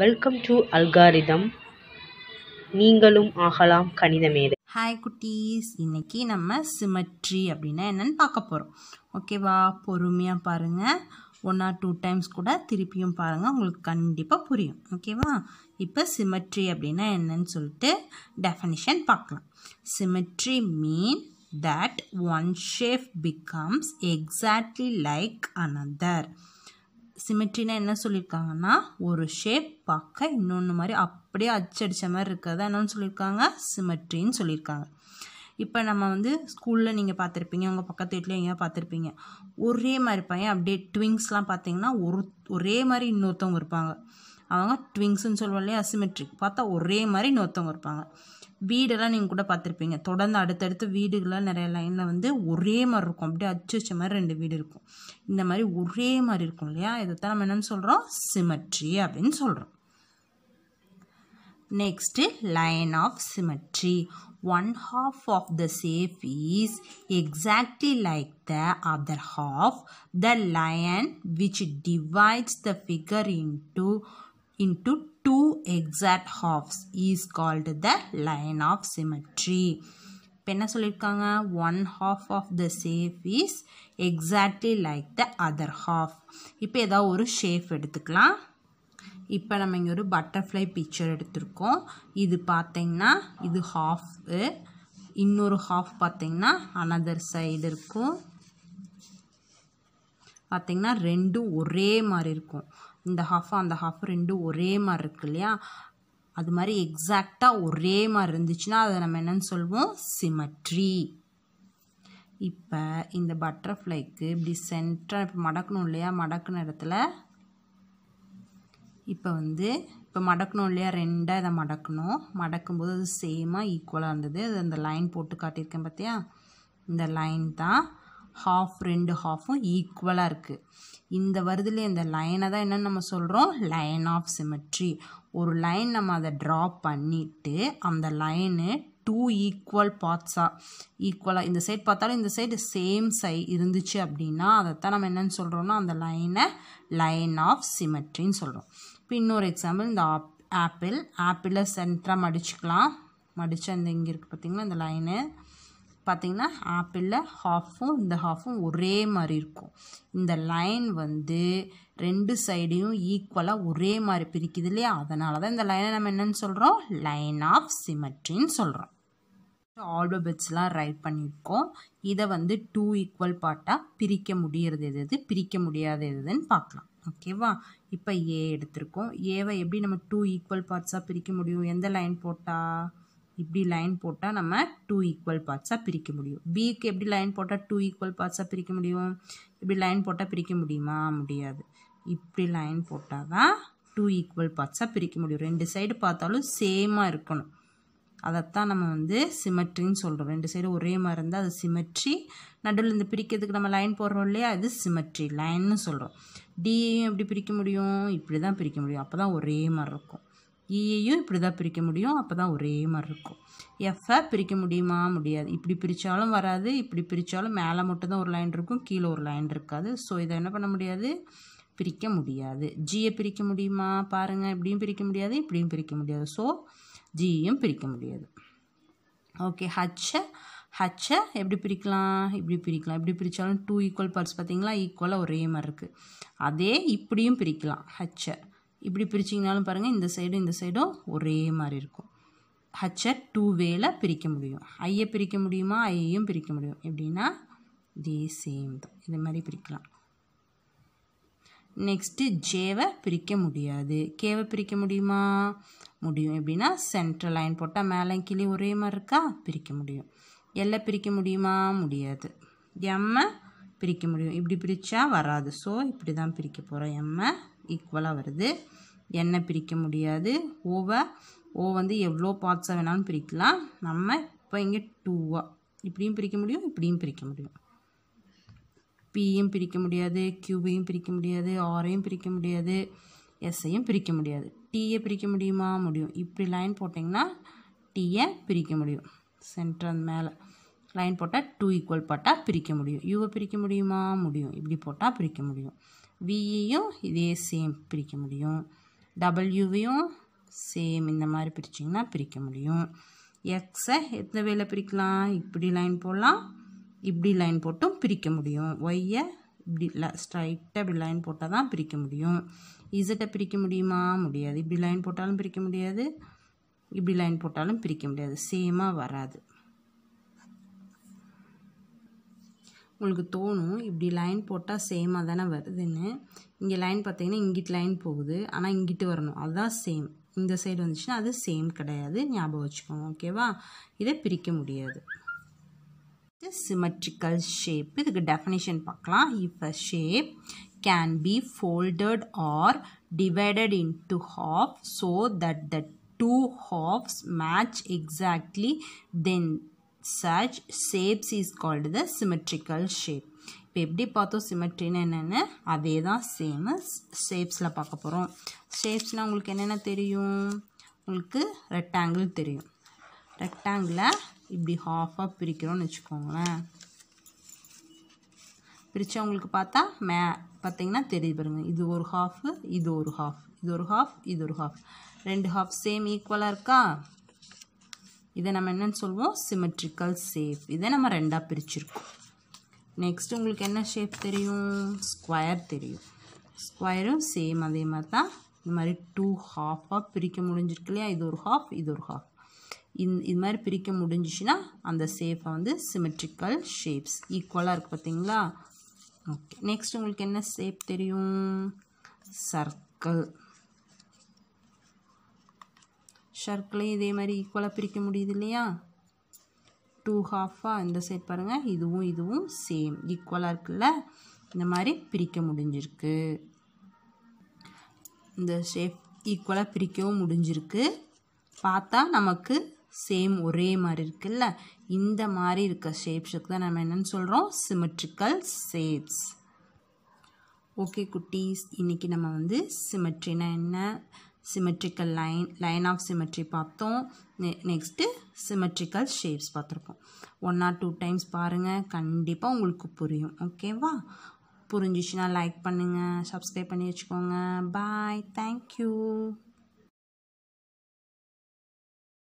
welcome to algorithm நீங்களும் ஆகலாம் கணித மேதை ஹாய் குட்டீஸ் இன்னைக்கு நம்ம சிமெட்ரி அப்படின்னா என்னன்னு பார்க்க போகிறோம் ஓகேவா பொறுமையாக பாருங்கள் ஒன் ஆர் டூ டைம்ஸ் கூட திருப்பியும் பாருங்கள் உங்களுக்கு கண்டிப்பாக புரியும் ஓகேவா இப்போ சிமெட்ரி அப்படின்னா என்னன்னு சொல்லிட்டு டெஃபனிஷன் பார்க்கலாம் symmetry mean that one shape becomes exactly like another சிமெட்ரினா என்ன சொல்லியிருக்காங்கன்னா ஒரு ஷேப் பார்க்க இன்னொன்று மாதிரி அப்படியே அச்சடித்த மாதிரி இருக்கிறதா என்னன்னு சொல்லியிருக்காங்க சிமெட்ரின்னு சொல்லியிருக்காங்க இப்போ நம்ம வந்து ஸ்கூலில் நீங்கள் பார்த்துருப்பீங்க உங்கள் பக்கத்து வீட்டிலையும் எங்கேயா பார்த்துருப்பீங்க ஒரே மாதிரி பையன் அப்படியே ட்விங்ஸ்லாம் பார்த்தீங்கன்னா ஒரு ஒரே மாதிரி இன்னொருத்தவங்க இருப்பாங்க அவங்க ட்விங்ஸ்ன்னு சொல்லுவோம் இல்லையா அசிமெட்ரிக் பார்த்தா ஒரே மாதிரி இன்னொருத்தவங்க இருப்பாங்க வீடெல்லாம் நீங்கள் கூட பார்த்துருப்பீங்க தொடர்ந்து அடுத்தடுத்து வீடுகள்லாம் நிறைய லைனில் வந்து ஒரே மாதிரி இருக்கும் அப்படியே அச்சு வச்ச மாதிரி ரெண்டு வீடு இருக்கும் இந்த மாதிரி ஒரே மாதிரி இருக்கும் இல்லையா இதைத்தான் நம்ம என்னென்னு சொல்கிறோம் சிமெட்ரி அப்படின்னு சொல்கிறோம் next line of symmetry one half of the shape is exactly like the other half the line which divides the figure into into two exact halves is called the line of symmetry இப்போ என்ன சொல்லியிருக்காங்க one half of the shape is exactly like the other half இப்போ ஏதாவது ஒரு shape எடுத்துக்கலாம் இப்போ நம்ம இங்கே ஒரு பட்டர்ஃப்ளை பிக்சர் எடுத்திருக்கோம் இது பார்த்திங்கன்னா இது ஹாஃபு இன்னொரு ஹாஃப் பார்த்திங்கன்னா அனதர் சைடு இருக்கும் பார்த்திங்கன்னா ரெண்டும் ஒரே மாதிரி இருக்கும் இந்த ஹாஃபும் அந்த ஹாஃபும் ரெண்டும் ஒரே மாதிரி இருக்கு இல்லையா அது மாதிரி எக்ஸாக்டாக ஒரே மாதிரி இருந்துச்சுன்னா அதை நம்ம என்னன்னு சொல்வோம் சிமெட்ரி இப்போ இந்த பட்டர்ஃப்ளைக்கு இப்படி சென்டராக இப்போ மடக்கணும் இல்லையா மடக்குன இடத்துல இப்போ வந்து இப்போ மடக்கணும் இல்லையா ரெண்டாக இதை மடக்கணும் மடக்கும்போது அது சேமாக ஈக்குவலாக இருந்தது அது அந்த லைன் போட்டு காட்டியிருக்கேன் பார்த்தியா இந்த லைன் தான் ஹாஃப் ரெண்டு ஹாஃபும் ஈக்குவலாக இருக்குது இந்த வருதுல இந்த லைனை தான் என்னென்னு நம்ம சொல்கிறோம் லைன் ஆஃப் சிமெட்ரி ஒரு லைன் நம்ம அதை ட்ரா பண்ணிவிட்டு அந்த லைனு டூ ஈக்குவல் பார்ட்ஸாக ஈக்குவலாக இந்த சைடு பார்த்தாலும் இந்த சைடு சேம் சை இருந்துச்சு அப்படின்னா அதைத்தான் நம்ம என்னென்னு சொல்கிறோன்னா அந்த லைனை லைன் ஆஃப் சிமெட்ரின்னு சொல்கிறோம் இப்போ இன்னொரு எக்ஸாம்பிள் இந்த ஆப் ஆப்பிள் ஆப்பிளை சென்ட்ராக மடிச்சுக்கலாம் மடித்து அந்த இங்கே இருக்குது பார்த்திங்கன்னா இந்த லைனு பார்த்திங்கன்னா ஆப்பிளில் ஹாஃபும் இந்த ஹாஃபும் ஒரே மாதிரி இருக்கும் இந்த லைன் வந்து ரெண்டு சைடையும் ஈக்குவலாக ஒரே மாதிரி பிரிக்குது இல்லையா அதனால தான் இந்த லைனை நம்ம என்னன்னு சொல்கிறோம் லைன் ஆஃப் சிமெட்ரின்னு சொல்கிறோம் ஆல்பெட்ஸ்லாம் ரைட் பண்ணியிருக்கோம் இதை வந்து டூ ஈக்குவல் பார்ட்டாக பிரிக்க முடியறது எது எது பிரிக்க முடியாத எதுன்னு பார்க்கலாம் ஓகேவா இப்போ ஏ எடுத்திருக்கோம் ஏவை எப்படி நம்ம டூ ஈக்குவல் பார்ட்ஸாக பிரிக்க முடியும் எந்த லைன் போட்டால் இப்படி லைன் போட்டால் நம்ம டூ ஈக்குவல் பார்ட்ஸாக பிரிக்க முடியும் பிக்கு எப்படி லைன் போட்டால் டூ ஈக்குவல் பார்ட்ஸாக பிரிக்க முடியும் இப்படி லைன் போட்டால் பிரிக்க முடியுமா முடியாது இப்படி லைன் போட்டால் தான் டூ ஈக்குவல் பார்ட்ஸாக பிரிக்க முடியும் ரெண்டு சைடு பார்த்தாலும் சேமாக இருக்கணும் அதைத்தான் நம்ம வந்து சிமெட்ரின்னு சொல்கிறோம் ரெண்டு சைடு ஒரே மாதிரி இருந்தால் அது சிமெட்ரி நடுவில் இந்த பிரிக்கிறதுக்கு நம்ம லைன் போடுறோம் இல்லையா அது சிமெட்ரி லைன்னு சொல்கிறோம் டிஏயும் எப்படி பிரிக்க முடியும் இப்படி தான் பிரிக்க முடியும் அப்போ தான் ஒரே மாதிரி இருக்கும் இஏயும் இப்படி தான் பிரிக்க முடியும் அப்போ தான் ஒரே மாதிரி இருக்கும் எஃப்ஐ பிரிக்க முடியுமா முடியாது இப்படி பிரித்தாலும் வராது இப்படி பிரித்தாலும் மேலே மட்டும் தான் ஒரு லைன் இருக்கும் கீழே ஒரு லைன் இருக்காது ஸோ இதை என்ன பண்ண முடியாது பிரிக்க முடியாது ஜியை பிரிக்க முடியுமா பாருங்கள் இப்படியும் பிரிக்க முடியாது இப்படியும் பிரிக்க முடியாது ஸோ ஜியும் பிரிக்க முடியாது ஓகே ஹச்சை ஹச்சை எப்படி பிரிக்கலாம் இப்படி பிரிக்கலாம் எப்படி பிரித்தாலும் டூ ஈக்குவல் பார்ட்ஸ் பார்த்திங்களா ஈக்குவலாக ஒரே மாதிரி இருக்குது அதே இப்படியும் பிரிக்கலாம் ஹச்சை இப்படி பிரிச்சிங்கனாலும் பாருங்கள் இந்த சைடும் இந்த சைடும் ஒரே மாதிரி இருக்கும் ஹச்சை டூ வேல பிரிக்க முடியும் ஐயை பிரிக்க முடியுமா ஐயையும் பிரிக்க முடியும் எப்படின்னா இதே சேம் தான் இது மாதிரி பிரிக்கலாம் நெக்ஸ்ட்டு ஜேவை பிரிக்க முடியாது கேவை பிரிக்க முடியுமா முடியும் எப்படின்னா சென்ட்ரல் லைன் போட்டால் மேலே கிளி ஒரே மாதிரி இருக்கா பிரிக்க முடியும் எல்லை பிரிக்க முடியுமா முடியாது எம்மை பிரிக்க முடியும் இப்படி பிரித்தா வராது ஸோ இப்படி தான் பிரிக்க போகிறோம் எம்மை ஈக்குவலாக வருது எண்ணெய் பிரிக்க முடியாது ஓவை ஓ வந்து எவ்வளோ பார்ட்ஸாக வேணாலும் பிரிக்கலாம் நம்ம இப்போ இங்கே டூவாக இப்படியும் பிரிக்க முடியும் இப்படியும் பிரிக்க முடியும் பியும் பிரிக்க முடியாது கியூபையும் பிரிக்க முடியாது ஆரையும் பிரிக்க முடியாது எஸ்ஐயும் பிரிக்க முடியாது டீயை பிரிக்க முடியுமா முடியும் இப்படி லைன் போட்டிங்கன்னா டீயை பிரிக்க முடியும் சென்டர் அந்த மேலே லைன் போட்டால் டூ ஈக்குவல் போட்டால் பிரிக்க முடியும் யூவை பிரிக்க முடியுமா முடியும் இப்படி போட்டால் பிரிக்க முடியும் விஇயும் இதே சேம் பிரிக்க முடியும் டபுள்யூவையும் சேம் இந்த மாதிரி பிரிச்சிங்கன்னா பிரிக்க முடியும் எக்ஸை எந்த வேலை பிரிக்கலாம் இப்படி லைன் போடலாம் இப்படி லைன் போட்டும் பிரிக்க முடியும் ஒய்யை இப்படி ஸ்ட்ரைட்டாக இப்படி லைன் போட்டால் தான் பிரிக்க முடியும் இசட்டை பிரிக்க முடியுமா முடியாது இப்படி லைன் போட்டாலும் பிரிக்க முடியாது இப்படி லைன் போட்டாலும் பிரிக்க முடியாது சேமாக வராது உங்களுக்கு தோணும் இப்படி லைன் போட்டால் சேமாக தானே வருதுன்னு இங்கே லைன் பார்த்தீங்கன்னா இங்கிட்டு லைன் போகுது ஆனால் இங்கிட்டு வரணும் அதுதான் சேம் இந்த சைடு வந்துச்சுன்னா அது சேம் கிடையாது ஞாபகம் வச்சுக்கோங்க ஓகேவா இதை பிரிக்க முடியாது சிமெட்ரிக்கல் ஷேப் இதுக்கு டெஃபினேஷன் பார்க்கலாம் if a shape can be folded or divided into half so that the two halves match exactly then such shapes is called the symmetrical shape இப்போ எப்படி பார்த்தோம் சிமெட்ரின்னு என்னென்னு அதே தான் சேமு ஷேப்ஸில் பார்க்க போகிறோம் ஷேப்ஸ்னால் உங்களுக்கு என்னென்ன தெரியும் உங்களுக்கு ரெக்டாங்கிள் தெரியும் ரெக்டாங்கிளை இப்படி ஹாஃபாக பிரிக்கிறோன்னு வச்சுக்கோங்களேன் பிரித்தவங்களுக்கு பார்த்தா மே பார்த்தீங்கன்னா தெரியுது பாருங்கள் இது ஒரு ஹாஃபு இது ஒரு ஹாஃப் இது ஒரு ஹாஃப் இது ஒரு ஹாஃப் ரெண்டு ஹாஃப் சேம் ஈக்குவலாக இருக்கா இதை நம்ம என்னன்னு சொல்லுவோம் சிமெட்ரிக்கல் ஷேப் இதை நம்ம ரெண்டாக பிரிச்சிருக்கோம் நெக்ஸ்ட் உங்களுக்கு என்ன ஷேப் தெரியும் ஸ்கொயர் தெரியும் ஸ்கொயரும் சேம் அதே மாதிரி தான் இந்த மாதிரி டூ ஹாஃபாக பிரிக்க முடிஞ்சிருக்கு இல்லையா இது ஒரு ஹாஃப் இது ஒரு ஹாஃப் இந் இது மாதிரி பிரிக்க முடிஞ்சிச்சுன்னா அந்த ஷேஃபை வந்து சிமெட்ரிக்கல் ஷேப்ஸ் ஈக்குவலாக இருக்குது பார்த்தீங்களா ஓகே நெக்ஸ்ட் உங்களுக்கு என்ன ஷேப் தெரியும் சர்க்கிள் ஷர்க்கிளையும் இதே மாதிரி ஈக்குவலாக பிரிக்க முடியுது இல்லையா டூ ஹாஃபாக இந்த சைட் பாருங்கள் இதுவும் இதுவும் சேம் ஈக்குவலாக இருக்குல்ல இந்த மாதிரி பிரிக்க முடிஞ்சிருக்கு இந்த ஷேப் ஈக்குவலாக பிரிக்கவும் முடிஞ்சிருக்கு பார்த்தா நமக்கு சேம் ஒரே மாதிரி இருக்குல்ல இந்த மாதிரி இருக்க ஷேப்ஸுக்கு தான் நம்ம என்னென்னு சொல்கிறோம் சிமெட்ரிக்கல் ஷேப்ஸ் ஓகே குட்டீஸ் இன்றைக்கி நம்ம வந்து சிமெட்ரினா என்ன symmetrical line line of symmetry பார்த்தோம் நெ நெக்ஸ்ட்டு சிமெட்ரிக்கல் ஷேப்ஸ் பார்த்துருக்கோம் ஒன் ஆர் டூ டைம்ஸ் பாருங்கள் கண்டிப்பாக உங்களுக்கு புரியும் ஓகேவா புரிஞ்சிச்சுன்னா லைக் பண்ணுங்கள் subscribe பண்ணி வச்சுக்கோங்க thank you